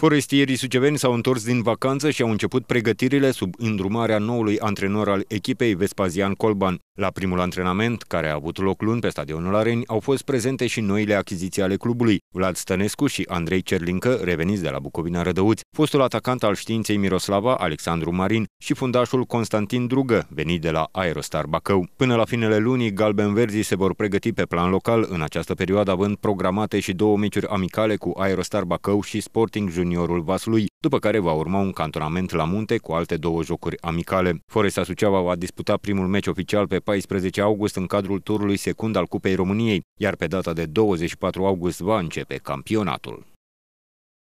Forestierii suceveni s-au întors din vacanță și au început pregătirile sub îndrumarea noului antrenor al echipei, Vespazian Colban. La primul antrenament, care a avut loc luni pe stadionul Areni, au fost prezente și noile achiziții ale clubului. Vlad Stănescu și Andrei Cerlincă, reveniți de la Bucovina Rădăuți, fostul atacant al științei Miroslava, Alexandru Marin și fundașul Constantin Drugă, venit de la Aerostar Bacău. Până la finele lunii, galben-verzii se vor pregăti pe plan local, în această perioadă având programate și două meciuri amicale cu Aerostar Bacău și Sporting Juniorul Vaslui, după care va urma un cantonament la munte cu alte două jocuri amicale. Foresta Suceava va disputa primul meci oficial pe 14 august în cadrul turului secund al Cupei României, iar pe data de 24 august va începe campionatul.